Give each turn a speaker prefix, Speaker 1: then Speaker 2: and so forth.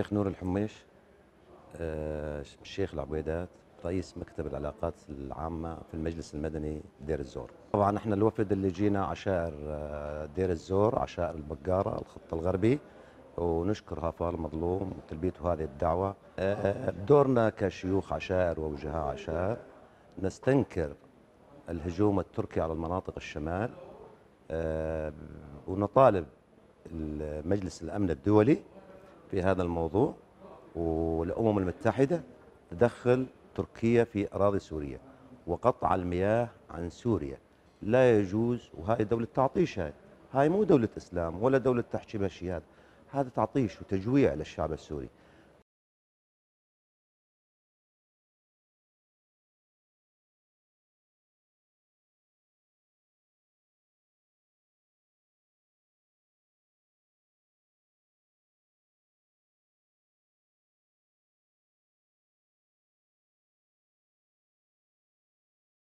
Speaker 1: الشيخ نور الحميش
Speaker 2: آه، الشيخ العبيدات رئيس مكتب العلاقات العامة في المجلس المدني دير الزور طبعا احنا الوفد اللي جينا عشائر آه، دير الزور عشائر البقارة الخط الغربي ونشكر هافال المظلوم وتلبيته هذه الدعوة آه، دورنا كشيوخ عشائر ووجهاء عشائر نستنكر الهجوم التركي على المناطق الشمال ونطالب مجلس الأمن الدولي في هذا الموضوع والأمم المتحدة تدخل تركيا في أراضي سوريا وقطع المياه عن سوريا لا يجوز وهذه دولة تعطيش هاي هاي مو دولة إسلام ولا دولة
Speaker 3: تحكيم هالشيء هذا تعطيش وتجويع للشعب السوري